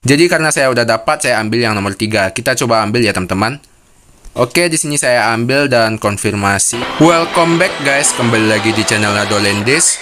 Jadi karena saya udah dapat, saya ambil yang nomor 3. Kita coba ambil ya teman-teman. Oke, di sini saya ambil dan konfirmasi. Welcome back guys, kembali lagi di channel Nadolendis.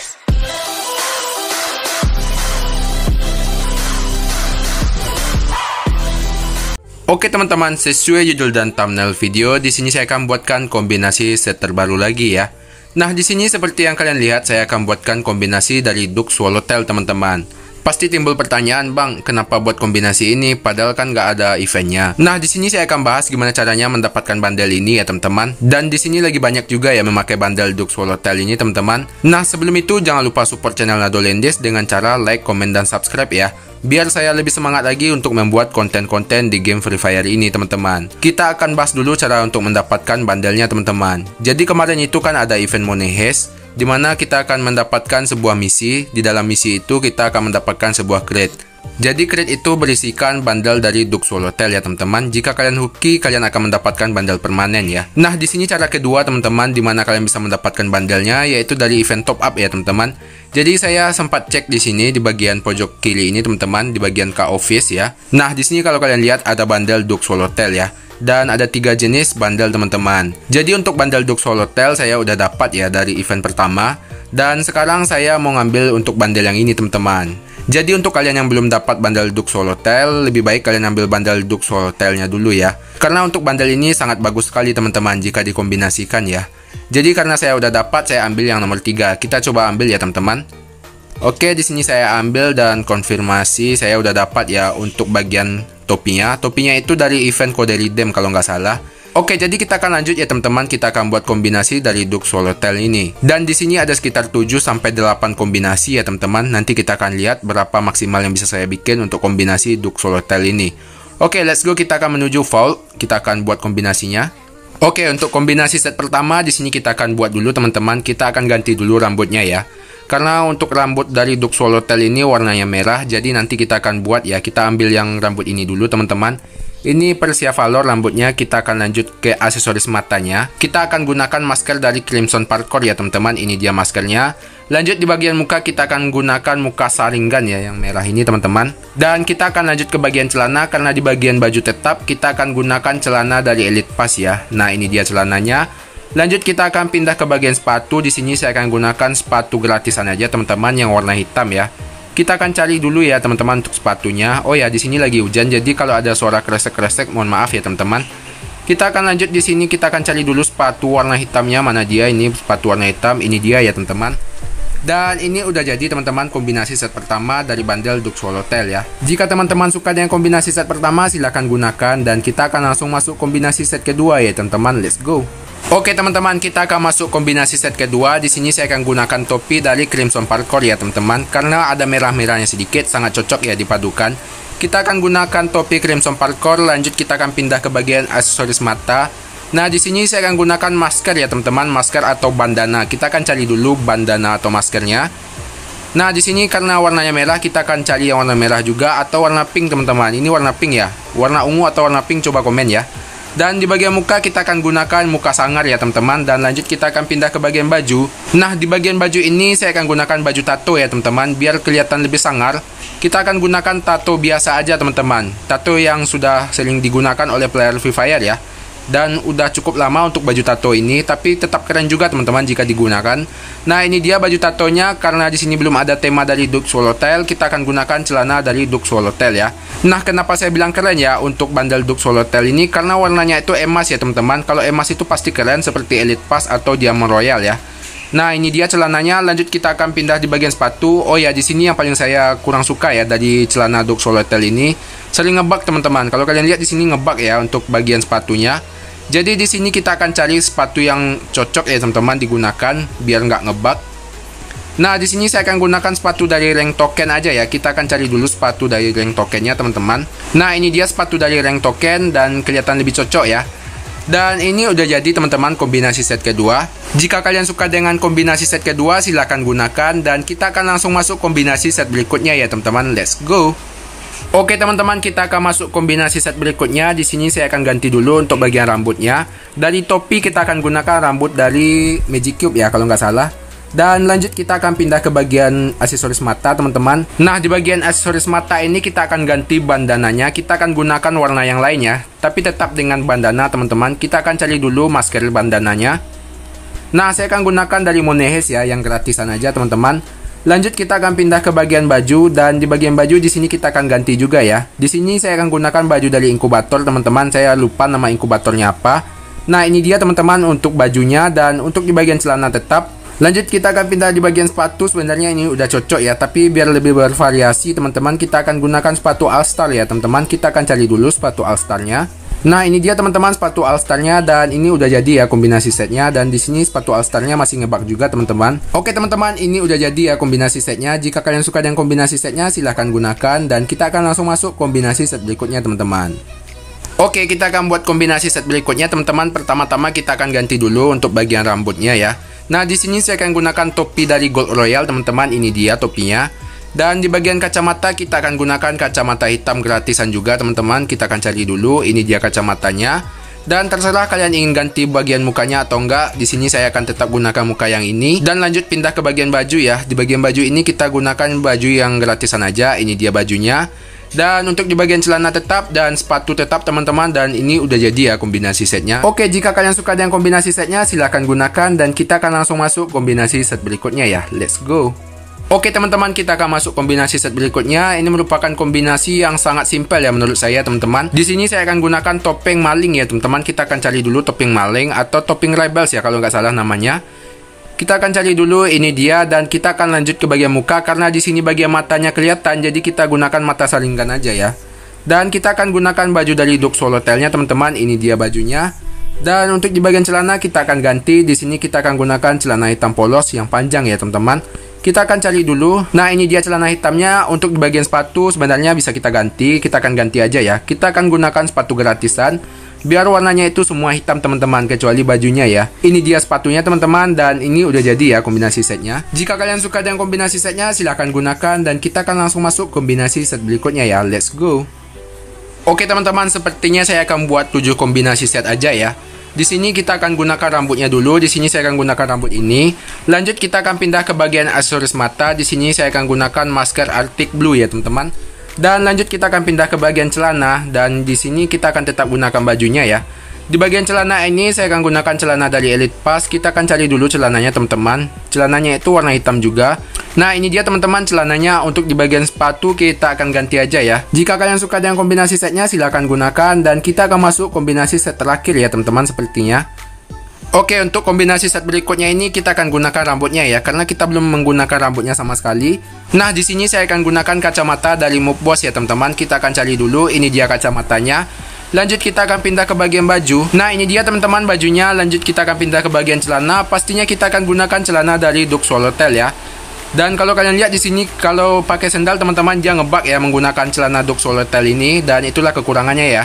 Oke teman-teman, sesuai judul dan thumbnail video, di sini saya akan buatkan kombinasi set terbaru lagi ya. Nah, di sini seperti yang kalian lihat, saya akan buatkan kombinasi dari Dux Swallowtail teman-teman. Pasti timbul pertanyaan, Bang, kenapa buat kombinasi ini padahal kan nggak ada eventnya. Nah, di sini saya akan bahas gimana caranya mendapatkan bandel ini ya, teman-teman. Dan di sini lagi banyak juga ya memakai bandel Dux Wolotel ini, teman-teman. Nah, sebelum itu jangan lupa support channel Nadolendes dengan cara like, komen, dan subscribe ya biar saya lebih semangat lagi untuk membuat konten-konten di game Free Fire ini teman-teman. Kita akan bahas dulu cara untuk mendapatkan bandelnya teman-teman. Jadi kemarin itu kan ada event Money Heist di mana kita akan mendapatkan sebuah misi. Di dalam misi itu kita akan mendapatkan sebuah crate. Jadi crate itu berisikan bundle dari Duxwall Hotel ya teman-teman. Jika kalian hoki, kalian akan mendapatkan bundle permanen ya. Nah, di sini cara kedua teman-teman di mana kalian bisa mendapatkan bundlenya yaitu dari event top up ya teman-teman. Jadi saya sempat cek di sini di bagian pojok kiri ini teman-teman di bagian K office ya. Nah, di sini kalau kalian lihat ada bundle Duxwall Hotel ya dan ada tiga jenis bandel teman-teman. Jadi untuk bandel Duxolotel saya udah dapat ya dari event pertama dan sekarang saya mau ngambil untuk bandel yang ini teman-teman. Jadi untuk kalian yang belum dapat bandel Duxolotel, lebih baik kalian ambil bandel Duxolotelnya dulu ya. Karena untuk bandel ini sangat bagus sekali teman-teman jika dikombinasikan ya. Jadi karena saya udah dapat, saya ambil yang nomor 3. Kita coba ambil ya teman-teman. Oke, di sini saya ambil dan konfirmasi saya udah dapat ya untuk bagian topinya. Topinya itu dari event kode redeem kalau nggak salah. Oke, jadi kita akan lanjut ya teman-teman, kita akan buat kombinasi dari Duk Solotel ini. Dan di sini ada sekitar 7 sampai 8 kombinasi ya teman-teman. Nanti kita akan lihat berapa maksimal yang bisa saya bikin untuk kombinasi Duk Solotel ini. Oke, let's go kita akan menuju vault. Kita akan buat kombinasinya. Oke, untuk kombinasi set pertama di sini kita akan buat dulu teman-teman. Kita akan ganti dulu rambutnya ya. Karena untuk rambut dari Duxol Hotel ini warnanya merah, jadi nanti kita akan buat ya. Kita ambil yang rambut ini dulu teman-teman. Ini Persia Valor rambutnya, kita akan lanjut ke aksesoris matanya. Kita akan gunakan masker dari Crimson Parkour ya teman-teman, ini dia maskernya. Lanjut di bagian muka kita akan gunakan muka saringan ya yang merah ini teman-teman. Dan kita akan lanjut ke bagian celana karena di bagian baju tetap kita akan gunakan celana dari Elite Pass ya. Nah ini dia celananya. Lanjut kita akan pindah ke bagian sepatu. Di sini saya akan gunakan sepatu gratisan aja teman-teman yang warna hitam ya. Kita akan cari dulu ya teman-teman untuk sepatunya. Oh ya, di sini lagi hujan jadi kalau ada suara kresek-kresek mohon maaf ya teman-teman. Kita akan lanjut di sini kita akan cari dulu sepatu warna hitamnya mana dia ini sepatu warna hitam ini dia ya teman-teman. Dan ini udah jadi teman-teman kombinasi set pertama dari bandel Duxwell Hotel ya. Jika teman-teman suka dengan kombinasi set pertama silahkan gunakan dan kita akan langsung masuk kombinasi set kedua ya teman-teman. Let's go. Oke teman-teman, kita akan masuk kombinasi set kedua. Di sini saya akan gunakan topi dari Crimson Parkour ya teman-teman. Karena ada merah-merahnya sedikit, sangat cocok ya dipadukan. Kita akan gunakan topi Crimson Parkour, lanjut kita akan pindah ke bagian aksesoris mata. Nah, di sini saya akan gunakan masker ya, teman-teman, masker atau bandana. Kita akan cari dulu bandana atau maskernya. Nah, di sini karena warnanya merah, kita akan cari yang warna merah juga atau warna pink, teman-teman. Ini warna pink ya. Warna ungu atau warna pink coba komen ya. Dan di bagian muka kita akan gunakan muka sangar ya, teman-teman. Dan lanjut kita akan pindah ke bagian baju. Nah, di bagian baju ini saya akan gunakan baju tato ya, teman-teman, biar kelihatan lebih sangar. Kita akan gunakan tato biasa aja, teman-teman. Tato yang sudah sering digunakan oleh player Free Fire ya dan udah cukup lama untuk baju tato ini tapi tetap keren juga teman-teman jika digunakan. Nah, ini dia baju tatonya karena di sini belum ada tema dari Duk Hotel, kita akan gunakan celana dari Duk Hotel ya. Nah, kenapa saya bilang keren ya untuk bandel Duk Hotel ini karena warnanya itu emas ya teman-teman. Kalau emas itu pasti keren seperti Elite Pass atau Diamond Royal ya. Nah, ini dia celananya. Lanjut kita akan pindah di bagian sepatu. Oh ya, di sini yang paling saya kurang suka ya dari celana Duk Hotel ini. Sering ngebak teman-teman. Kalau kalian lihat di sini ngebak ya untuk bagian sepatunya. Jadi di sini kita akan cari sepatu yang cocok ya teman-teman digunakan biar nggak ngebug. Nah di sini saya akan gunakan sepatu dari rank token aja ya. Kita akan cari dulu sepatu dari rank tokennya teman-teman. Nah ini dia sepatu dari rank token dan kelihatan lebih cocok ya. Dan ini udah jadi teman-teman kombinasi set kedua. Jika kalian suka dengan kombinasi set kedua silahkan gunakan dan kita akan langsung masuk kombinasi set berikutnya ya teman-teman. Let's go! Oke teman-teman, kita akan masuk kombinasi set berikutnya. Di sini saya akan ganti dulu untuk bagian rambutnya. Dari topi kita akan gunakan rambut dari Magic Cube ya kalau nggak salah. Dan lanjut kita akan pindah ke bagian aksesoris mata teman-teman Nah di bagian aksesoris mata ini kita akan ganti bandananya Kita akan gunakan warna yang lainnya Tapi tetap dengan bandana teman-teman Kita akan cari dulu masker bandananya Nah saya akan gunakan dari Monehes ya Yang gratisan aja teman-teman Lanjut kita akan pindah ke bagian baju dan di bagian baju di sini kita akan ganti juga ya. Di sini saya akan gunakan baju dari inkubator teman-teman. Saya lupa nama inkubatornya apa. Nah ini dia teman-teman untuk bajunya dan untuk di bagian celana tetap Lanjut kita akan pindah di bagian sepatu sebenarnya ini udah cocok ya tapi biar lebih bervariasi teman-teman kita akan gunakan sepatu Alstar ya teman-teman kita akan cari dulu sepatu Alstarnya Nah ini dia teman-teman sepatu Alstarnya dan ini udah jadi ya kombinasi setnya dan di sini sepatu Alstarnya masih ngebak juga teman-teman. Oke teman-teman ini udah jadi ya kombinasi setnya. Jika kalian suka dengan kombinasi setnya silahkan gunakan dan kita akan langsung masuk kombinasi set berikutnya teman-teman. Oke kita akan buat kombinasi set berikutnya teman-teman. Pertama-tama kita akan ganti dulu untuk bagian rambutnya ya. Nah di sini saya akan gunakan topi dari Gold Royal teman-teman. Ini dia topinya. Dan di bagian kacamata kita akan gunakan kacamata hitam gratisan juga teman-teman. Kita akan cari dulu ini dia kacamatanya. Dan terserah kalian ingin ganti bagian mukanya atau enggak. Di sini saya akan tetap gunakan muka yang ini dan lanjut pindah ke bagian baju ya. Di bagian baju ini kita gunakan baju yang gratisan aja. Ini dia bajunya. Dan untuk di bagian celana tetap dan sepatu tetap teman-teman dan ini udah jadi ya kombinasi setnya. Oke jika kalian suka dengan kombinasi setnya silahkan gunakan dan kita akan langsung masuk kombinasi set berikutnya ya. Let's go. Oke teman-teman kita akan masuk kombinasi set berikutnya Ini merupakan kombinasi yang sangat simpel ya menurut saya teman-teman Di sini saya akan gunakan topeng maling ya teman-teman Kita akan cari dulu topeng maling atau topeng rebels ya kalau nggak salah namanya kita akan cari dulu ini dia dan kita akan lanjut ke bagian muka karena di sini bagian matanya kelihatan jadi kita gunakan mata saringan aja ya. Dan kita akan gunakan baju dari Dux Solotelnya teman-teman ini dia bajunya. Dan untuk di bagian celana kita akan ganti di sini kita akan gunakan celana hitam polos yang panjang ya teman-teman kita akan cari dulu nah ini dia celana hitamnya untuk di bagian sepatu sebenarnya bisa kita ganti kita akan ganti aja ya kita akan gunakan sepatu gratisan biar warnanya itu semua hitam teman-teman kecuali bajunya ya ini dia sepatunya teman-teman dan ini udah jadi ya kombinasi setnya jika kalian suka dengan kombinasi setnya silahkan gunakan dan kita akan langsung masuk kombinasi set berikutnya ya let's go Oke teman-teman, sepertinya saya akan buat 7 kombinasi set aja ya. Di sini kita akan gunakan rambutnya dulu. Di sini saya akan gunakan rambut ini. Lanjut kita akan pindah ke bagian aksesoris mata. Di sini saya akan gunakan masker Arctic Blue ya, teman-teman. Dan lanjut kita akan pindah ke bagian celana dan di sini kita akan tetap gunakan bajunya ya. Di bagian celana ini saya akan gunakan celana dari Elite Pass. Kita akan cari dulu celananya teman-teman. Celananya itu warna hitam juga. Nah ini dia teman-teman celananya untuk di bagian sepatu kita akan ganti aja ya. Jika kalian suka dengan kombinasi setnya silahkan gunakan dan kita akan masuk kombinasi set terakhir ya teman-teman sepertinya. Oke untuk kombinasi set berikutnya ini kita akan gunakan rambutnya ya karena kita belum menggunakan rambutnya sama sekali. Nah di sini saya akan gunakan kacamata dari Mob Boss ya teman-teman. Kita akan cari dulu ini dia kacamatanya. Lanjut kita akan pindah ke bagian baju. Nah, ini dia teman-teman bajunya. Lanjut kita akan pindah ke bagian celana. Pastinya kita akan gunakan celana dari Duke Swallowtail ya. Dan kalau kalian lihat di sini kalau pakai sendal teman-teman dia ngebak ya menggunakan celana Duke Swallowtail ini dan itulah kekurangannya ya.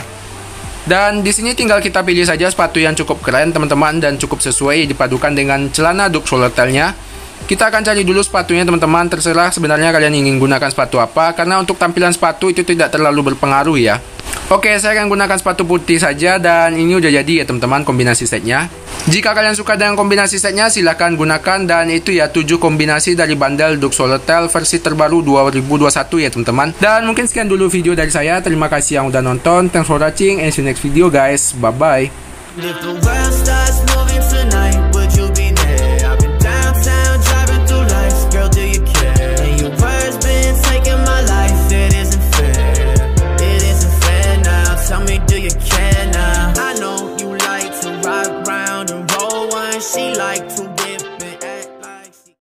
Dan di sini tinggal kita pilih saja sepatu yang cukup keren teman-teman dan cukup sesuai dipadukan dengan celana Duke Swallowtailnya. Kita akan cari dulu sepatunya teman-teman terserah sebenarnya kalian ingin gunakan sepatu apa karena untuk tampilan sepatu itu tidak terlalu berpengaruh ya. Oke, saya akan gunakan sepatu putih saja dan ini udah jadi ya teman-teman kombinasi setnya. Jika kalian suka dengan kombinasi setnya, silahkan gunakan dan itu ya 7 kombinasi dari bandel Duke Solotel versi terbaru 2021 ya teman-teman. Dan mungkin sekian dulu video dari saya. Terima kasih yang udah nonton. Thanks for watching and see you next video guys. Bye-bye.